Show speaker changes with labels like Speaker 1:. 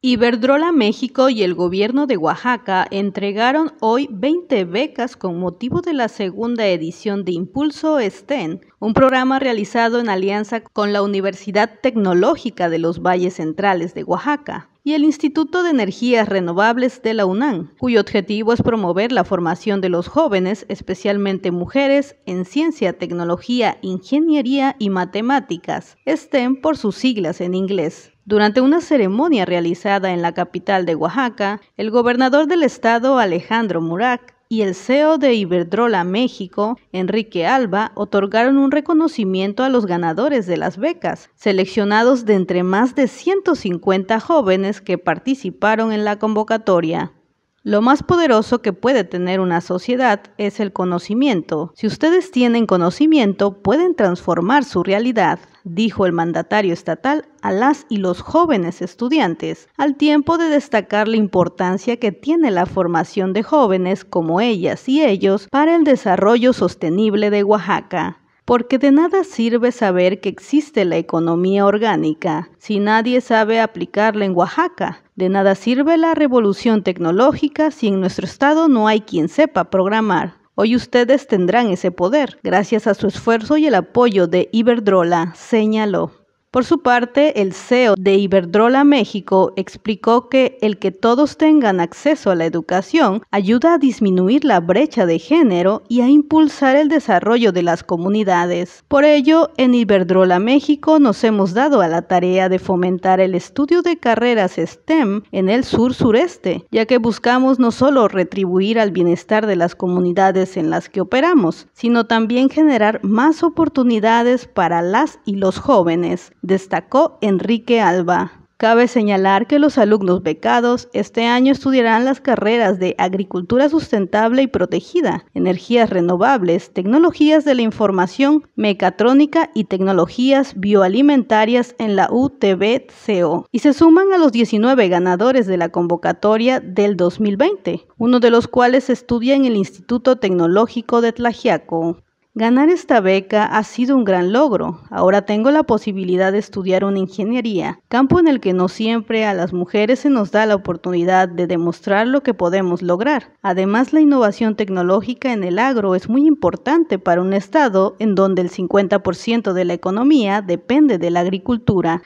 Speaker 1: Iberdrola México y el gobierno de Oaxaca entregaron hoy 20 becas con motivo de la segunda edición de Impulso STEM, un programa realizado en alianza con la Universidad Tecnológica de los Valles Centrales de Oaxaca y el Instituto de Energías Renovables de la UNAM, cuyo objetivo es promover la formación de los jóvenes, especialmente mujeres, en ciencia, tecnología, ingeniería y matemáticas, STEM por sus siglas en inglés. Durante una ceremonia realizada en la capital de Oaxaca, el gobernador del estado Alejandro Murak y el CEO de Iberdrola México, Enrique Alba, otorgaron un reconocimiento a los ganadores de las becas, seleccionados de entre más de 150 jóvenes que participaron en la convocatoria. Lo más poderoso que puede tener una sociedad es el conocimiento. Si ustedes tienen conocimiento, pueden transformar su realidad dijo el mandatario estatal a las y los jóvenes estudiantes, al tiempo de destacar la importancia que tiene la formación de jóvenes como ellas y ellos para el desarrollo sostenible de Oaxaca porque de nada sirve saber que existe la economía orgánica si nadie sabe aplicarla en Oaxaca. De nada sirve la revolución tecnológica si en nuestro estado no hay quien sepa programar. Hoy ustedes tendrán ese poder gracias a su esfuerzo y el apoyo de Iberdrola, señaló. Por su parte, el CEO de Iberdrola México explicó que el que todos tengan acceso a la educación ayuda a disminuir la brecha de género y a impulsar el desarrollo de las comunidades. Por ello, en Iberdrola México nos hemos dado a la tarea de fomentar el estudio de carreras STEM en el sur sureste, ya que buscamos no solo retribuir al bienestar de las comunidades en las que operamos, sino también generar más oportunidades para las y los jóvenes destacó Enrique Alba. Cabe señalar que los alumnos becados este año estudiarán las carreras de Agricultura Sustentable y Protegida, Energías Renovables, Tecnologías de la Información, Mecatrónica y Tecnologías Bioalimentarias en la UTBCO y se suman a los 19 ganadores de la convocatoria del 2020, uno de los cuales estudia en el Instituto Tecnológico de Tlajiaco. Ganar esta beca ha sido un gran logro. Ahora tengo la posibilidad de estudiar una ingeniería, campo en el que no siempre a las mujeres se nos da la oportunidad de demostrar lo que podemos lograr. Además, la innovación tecnológica en el agro es muy importante para un estado en donde el 50% de la economía depende de la agricultura.